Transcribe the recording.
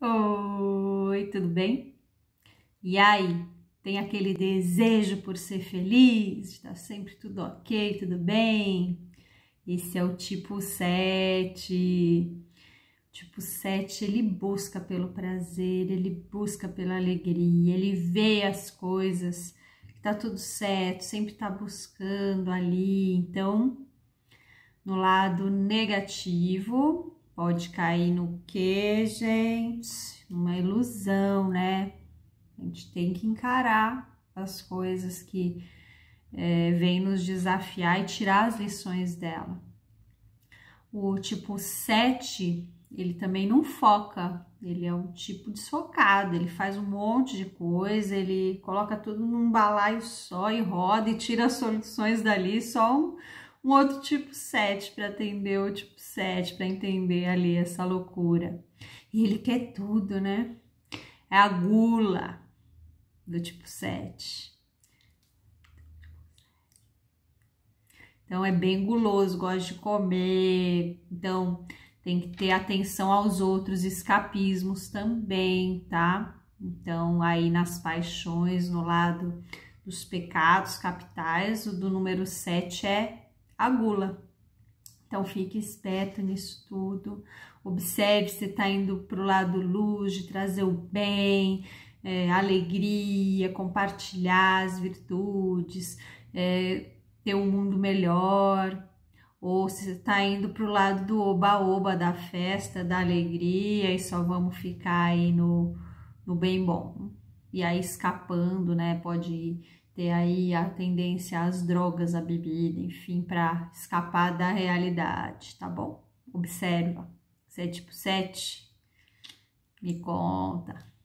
Oi, tudo bem? E aí, tem aquele desejo por ser feliz, está sempre tudo ok, tudo bem? Esse é o tipo 7. O tipo 7, ele busca pelo prazer, ele busca pela alegria, ele vê as coisas, que tá tudo certo, sempre tá buscando ali. Então, no lado negativo, Pode cair no que, gente? Uma ilusão, né? A gente tem que encarar as coisas que é, vêm nos desafiar e tirar as lições dela. O tipo 7, ele também não foca, ele é um tipo desfocado, ele faz um monte de coisa, ele coloca tudo num balaio só e roda e tira as soluções dali, só um, um outro tipo 7 para atender o tipo 7, para entender ali essa loucura. E ele quer tudo, né? É a gula do tipo 7. Então é bem guloso, gosta de comer. Então tem que ter atenção aos outros escapismos também, tá? Então aí nas paixões, no lado dos pecados capitais, o do número 7 é a gula. Então, fique esperto nisso tudo. Observe se está indo para o lado luz, de trazer o bem, é, alegria, compartilhar as virtudes, é, ter um mundo melhor. Ou se está indo para o lado do oba-oba, da festa, da alegria e só vamos ficar aí no, no bem bom. E aí escapando, né? Pode ir ter aí a tendência às drogas, à bebida, enfim, para escapar da realidade, tá bom? Observa. sete é tipo 7, me conta.